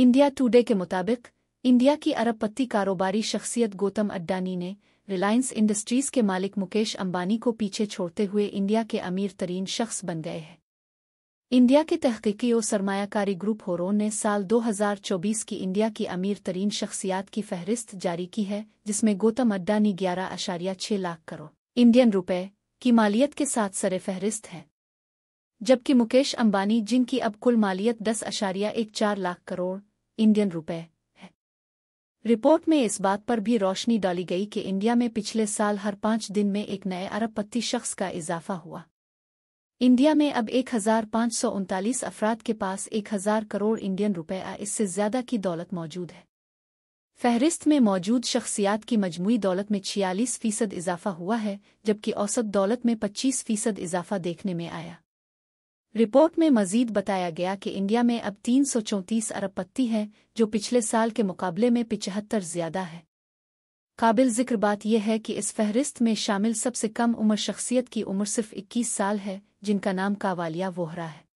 India today के मुताबिक India की अरबपति कारोबारी शख्सियत गौतम अड्डानी ने रिलायंस इंडस्ट्रीज के मालिक मुकेश अंबानी को पीछे छोड़ते हुए इंडिया के अमीर तरीन शख्स बन गए हैं इंडिया के तहकीकी और सरमायाकारी ग्रुप होरोन ने साल 2024 की इंडिया की अमीर तरीन शख्सियात की फहरिस्त जारी की है जिसमें गौतम अड्डानी ग्यारह अशारिया छह लाख करोड़ इंडियन रुपए की मालियत के साथ सरे फहरिस्त हैं जबकि मुकेश अंबानी जिनकी अब कुल मालियत दस अशारिया एक चार लाख करोड़ इंडियन रुपए है रिपोर्ट में इस बात पर भी रोशनी डाली गई कि इंडिया में पिछले साल हर पांच दिन में एक नए अरबपति शख्स का इजाफा हुआ इंडिया में अब एक हजार पाँच सौ उनतालीस अफराद के पास एक हजार करोड़ इंडियन रुपए इससे ज्यादा की दौलत मौजूद है फहरिस्त में मौजूद शख्सियात की मजमू दौलत में छियालीस फीसद इजाफा हुआ है जबकि औसत दौलत में पच्चीस फीसद इजाफा देखने में आया रिपोर्ट में मजीद बताया गया कि इंडिया में अब तीन सौ चौंतीस अरब पत्ती है जो पिछले साल के मुकाबले में पिचहत्तर ज्यादा है काबिल जिक्र बात यह है कि इस फहरिस्त में शामिल सबसे कम उम्र शख्सियत की उम्र सिर्फ इक्कीस साल है जिनका नाम कावालिया वोहरा है